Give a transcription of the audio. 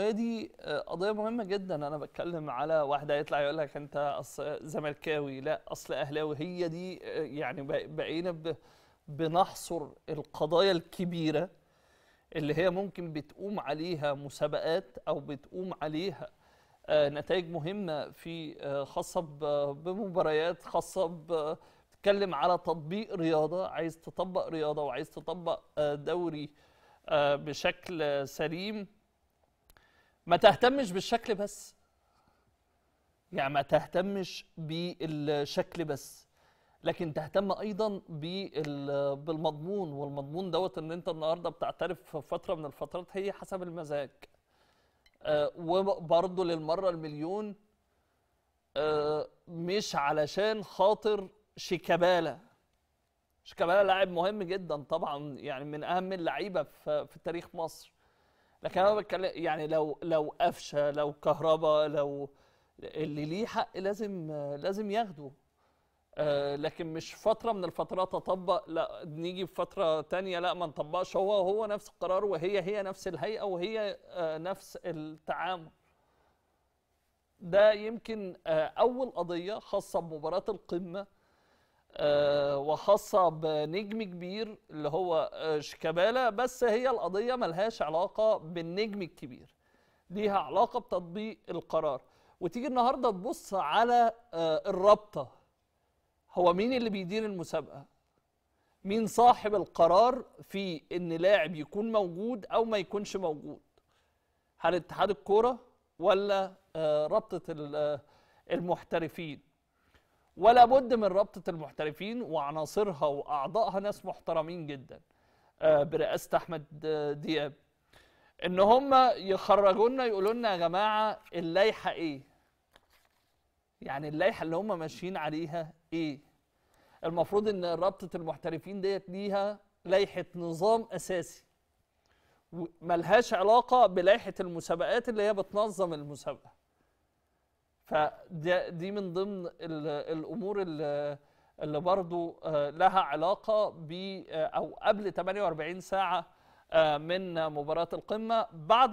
دي آه، قضية مهمة جدا أنا بتكلم على واحد هيطلع يقول لك أنت أصل زملكاوي لا أصل أهلاوي هي دي آه، يعني بقينا بنحصر القضايا الكبيرة اللي هي ممكن بتقوم عليها مسابقات أو بتقوم عليها آه، نتائج مهمة في خاصة بمباريات خاصة بتتكلم على تطبيق رياضة عايز تطبق رياضة وعايز تطبق دوري بشكل سليم ما تهتمش بالشكل بس يعني ما تهتمش بالشكل بس لكن تهتم ايضا بالمضمون والمضمون دوت ان انت النهارده بتعترف في فتره من الفترات هي حسب المزاج آه، وبرضه للمره المليون آه، مش علشان خاطر شيكابالا شيكابالا لاعب مهم جدا طبعا يعني من اهم اللعيبه في تاريخ مصر لكن انا بتكلم يعني لو لو قفشه لو كهرباء لو اللي ليه حق لازم لازم ياخده آه لكن مش فتره من الفترات اطبق لا نيجي في فتره تانية لا ما نطبقش هو هو نفس القرار وهي هي نفس الهيئه وهي آه نفس التعامل ده يمكن آه اول قضيه خاصه بمباراه القمه آه، وخاصة بنجم كبير اللي هو آه، شيكابالا بس هي القضية ملهاش علاقة بالنجم الكبير ليها علاقة بتطبيق القرار وتيجي النهاردة تبص على آه، الرابطة هو مين اللي بيدير المسابقة مين صاحب القرار في ان لاعب يكون موجود او ما يكونش موجود هل اتحاد الكوره ولا رابطه المحترفين ولا بد من رابطه المحترفين وعناصرها واعضائها ناس محترمين جدا آه، برئاسه احمد دياب ان هم يخرجوا لنا يقولوا لنا يا جماعه اللائحه ايه يعني اللائحه اللي هم ماشيين عليها ايه المفروض ان رابطه المحترفين ديت ليها لائحه نظام اساسي ملهاش علاقه بلائحه المسابقات اللي هي بتنظم المسابقه فدي من ضمن الامور اللي اللي برضو آه، لها علاقة ب آه، أو قبل 48 ساعة آه، من مباراة القمة بعد